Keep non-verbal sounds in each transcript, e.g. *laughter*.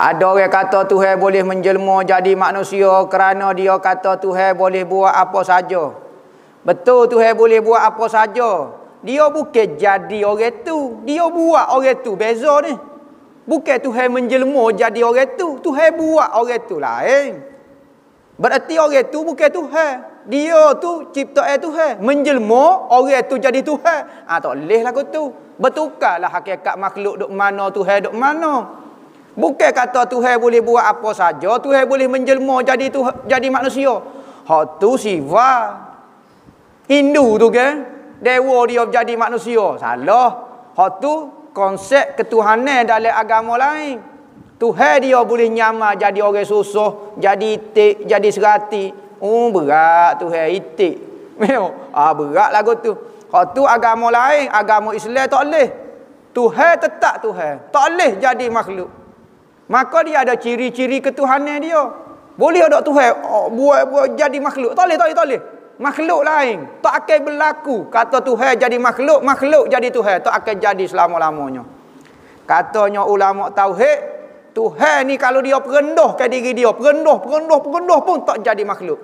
Ada orang kata Tuhan boleh menjelma jadi manusia kerana dia kata Tuhan boleh buat apa saja. Betul Tuhan boleh buat apa saja. Dia bukan jadi orang itu, Dia buat orang itu Beza ni. Bukan Tuhan menjelma jadi orang itu, Tuhan buat orang itu lain. Berarti orang itu bukan Tuhan. Dia tu cipta air Tuhan. Menjelma orang itu jadi Tuhan. Ah ha, tak boleh lah kutu. Bertukarlah hakikat makhluk duk mana Tuhan duk mana. Bukan kata Tuhan boleh buat apa saja, Tuhan boleh menjelma jadi tu jadi manusia. Hak tu Siva. Hindu tu ke? Dewa dia jadi manusia. Salah. Hak tu konsep ketuhanan dalam agama lain. Tuhan dia boleh nyama jadi orang susah, jadi itik, jadi serati. Um berat Tuhan itik. Meo, *laughs* ah berat lagu tu. Hak tu agama lain, agama Islam tak boleh. Tuhan tetap Tuhan. Tak boleh jadi makhluk. Maka dia ada ciri-ciri ketuhanan dia. Boleh ada Tuhan oh, buat, buat jadi makhluk? Tak boleh, tak boleh, Makhluk lain. Tak akan berlaku. Kata Tuhan jadi makhluk, makhluk jadi Tuhan. Tak akan jadi selama-lamanya. Katanya ulama Tauhid, Tuhan ni kalau dia perendahkan diri dia, perendah, perendah, perendah pun tak jadi makhluk.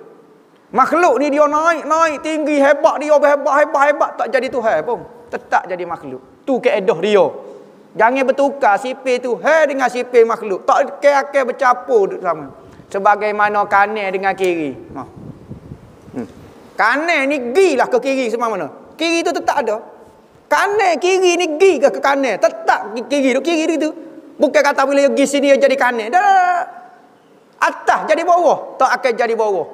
Makhluk ni dia naik, naik, tinggi, hebat dia, hebat, hebat, hebat, tak jadi Tuhan pun. Tetap jadi makhluk. Tu keedah dia. Jangan bertukar sipir tu hai dengan sipir makhluk. Tak kaya-kaya bercampur duduk sama. Sebagaimana kanan dengan kiri. Ha. Hmm. Kanan ni gilah ke kiri semua mana. Kiri tu tetap ada. Kanan kiri ni gi ke ke kanan. Tetap kiri tu. Kiri tu. Bukan kata bila pergi sini jadi kanan. Dah, dah, dah. Atas jadi bawah. Tak akan jadi bawah.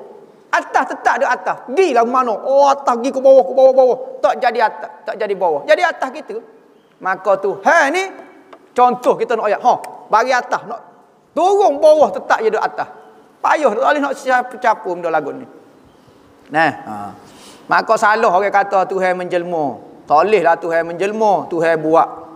Atas tetap ada atas. Gilah mana. Oh atas pergi ke bawah, ke bawah, bawah. Tak jadi atas. Tak jadi bawah. Jadi atas kita. Gitu. Maka Tuhan ni contoh kita nak ayat ha bagi atas nak turun bawah tetap je duk atas. Payah tak boleh nak capu benda lagu ni. Nah. Ha. Maka salah orang kata Tuhan menjelma. Tak boleh lah Tuhan menjelma, Tuhan buat.